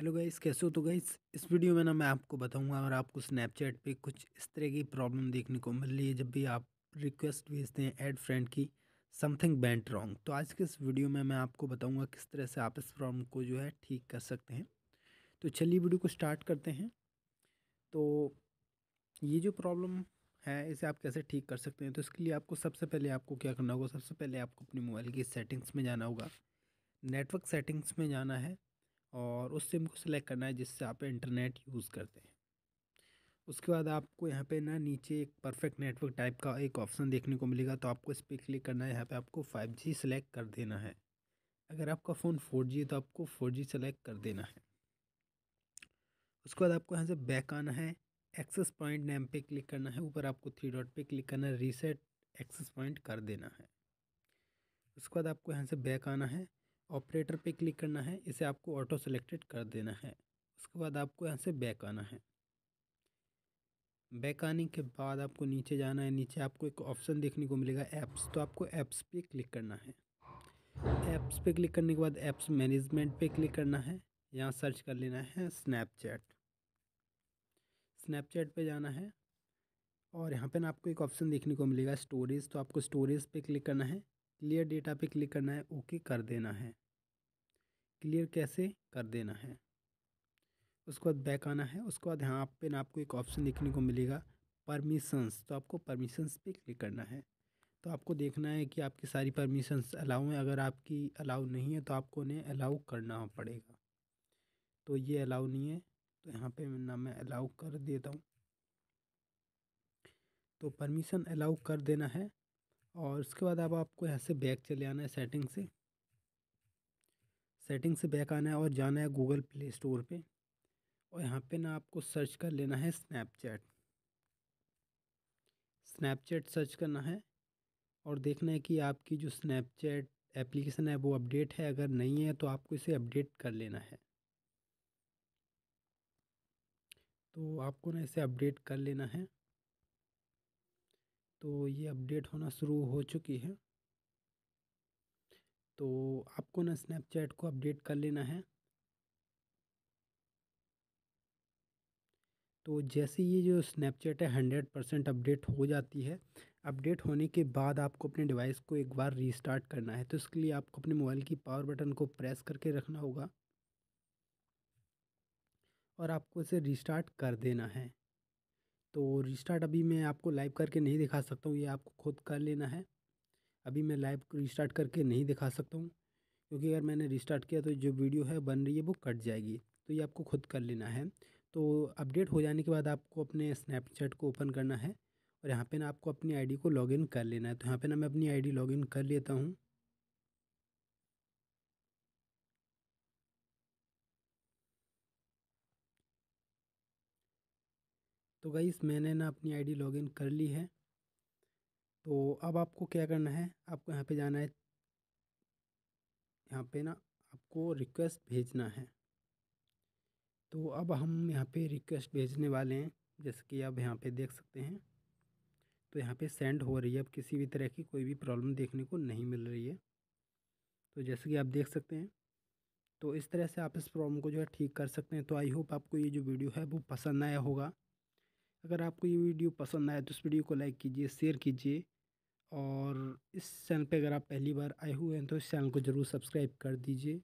hello guys कैसे हो तो गाइस इस वीडियो में ना मैं आपको बताऊंगा अगर आपको स्नैपचैट पे कुछ इस तरह की प्रॉब्लम देखने को मिल रही है जब भी आप रिक्वेस्ट भेजते हैं ऐड फ्रेंड की समथिंग बेंट रॉन्ग तो आज के इस वीडियो में मैं आपको बताऊंगा किस तरह से आप इस प्रॉब्लम को जो है ठीक कर सकते हैं तो चलिए वीडियो को स्टार्ट करते हैं तो ये जो प्रॉब्लम है इसे आप कैसे ठीक कर सकते हैं तो इसके लिए आपको सबसे पहले आपको क्या करना होगा सबसे पहले आपको अपने मोबाइल की सेटिंग्स में जाना होगा नेटवर्क सेटिंग्स में जाना है और उस सिम को सिलेक्ट करना है जिससे आप इंटरनेट यूज़ करते हैं उसके बाद आपको यहाँ पे ना नीचे एक परफेक्ट नेटवर्क टाइप का एक ऑप्शन देखने को मिलेगा तो आपको इस पर क्लिक करना है यहाँ पे आपको 5G सेलेक्ट कर देना है अगर आपका फ़ोन 4G है तो आपको 4G सेलेक्ट कर देना है उसके बाद आपको यहाँ से बैक आना है एक्सेस पॉइंट नेम पे क्लिक करना है ऊपर आपको थ्री डॉट पे क्लिक करना है रीसेट एक्सेस पॉइंट कर देना है उसके बाद आपको यहाँ से बैक आना है ऑपरेटर पे क्लिक करना है इसे आपको ऑटो सेलेक्टेड कर देना है उसके बाद आपको यहाँ से बैक आना है बैक आने के बाद आपको नीचे जाना है नीचे आपको एक ऑप्शन देखने को मिलेगा ऐप्स तो आपको ऐप्स पे क्लिक करना है ऐप्स पे क्लिक करने के बाद ऐप्स मैनेजमेंट पे क्लिक करना है यहाँ सर्च कर लेना है स्नैपचैट स्नैपचैट पे जाना है और यहाँ पे ना आपको एक ऑप्शन देखने को मिलेगा स्टोरेज तो आपको स्टोरेज पे क्लिक करना है क्लियर डेटा पे क्लिक करना है ओके कर देना है क्लियर कैसे कर देना है उसके बाद बैक आना है उसके बाद यहाँ पे ना आपको एक ऑप्शन देखने को मिलेगा परमिशंस तो आपको परमिशंस पे क्लिक करना है तो आपको देखना है कि आपकी सारी परमिशंस अलाउ हैं अगर आपकी अलाउ नहीं है तो आपको उन्हें अलाउ करना पड़ेगा तो ये अलाउ नहीं है तो यहाँ पे ना मैं अलाउ कर देता हूँ तो परमिशन अलाउ कर देना है और उसके बाद अब आपको यहाँ से बैक चले आना है सेटिंग से सेटिंग से बैक आना है और जाना है गूगल प्ले स्टोर पे और यहाँ पे ना आपको सर्च कर लेना है स्नैपचैट स्नैपचैट सर्च करना है और देखना है कि आपकी जो स्नैपचैट एप्लीकेशन है वो अपडेट है अगर नहीं है तो आपको इसे अपडेट कर लेना है तो आपको ना इसे अपडेट कर लेना है तो ये अपडेट होना शुरू हो चुकी है तो आपको ना स्नैपचैट को अपडेट कर लेना है तो जैसे ये जो स्नैपचैट है हंड्रेड परसेंट अपडेट हो जाती है अपडेट होने के बाद आपको अपने डिवाइस को एक बार रीस्टार्ट करना है तो इसके लिए आपको अपने मोबाइल की पावर बटन को प्रेस करके रखना होगा और आपको इसे रीस्टार्ट कर देना है तो रिस्टार्ट अभी मैं आपको लाइव करके नहीं दिखा सकता हूँ ये आपको खुद कर लेना है अभी मैं लाइव रिस्टार्ट करके नहीं दिखा सकता हूँ क्योंकि अगर मैंने रिस्टार्ट किया तो जो वीडियो है बन रही है वो कट जाएगी तो ये आपको खुद कर लेना है तो अपडेट हो जाने के बाद आपको अपने स्नैपचैट को ओपन करना है और यहाँ पे ना आपको अपनी आईडी को लॉगिन कर लेना है तो यहाँ पे ना मैं अपनी आईडी लॉगिन कर लेता हूँ तो गई मैंने ना अपनी आईडी लॉगिन कर ली है तो अब आपको क्या करना है आपको यहाँ पे जाना है यहाँ पे ना आपको रिक्वेस्ट भेजना है तो अब हम यहाँ पे रिक्वेस्ट भेजने वाले हैं जैसे कि आप यहाँ पे देख सकते हैं तो यहाँ पे सेंड हो रही है अब किसी भी तरह की कोई भी प्रॉब्लम देखने को नहीं मिल रही है तो जैसे कि आप देख सकते हैं तो इस तरह से आप इस प्रॉब्लम को जो है ठीक कर सकते हैं तो आई होप आपको ये जो वीडियो है वो पसंद आया होगा अगर आपको ये वीडियो पसंद आए तो इस वीडियो को लाइक कीजिए शेयर कीजिए और इस चैनल पे अगर आप पहली बार आए हुए हैं तो इस चैनल को ज़रूर सब्सक्राइब कर दीजिए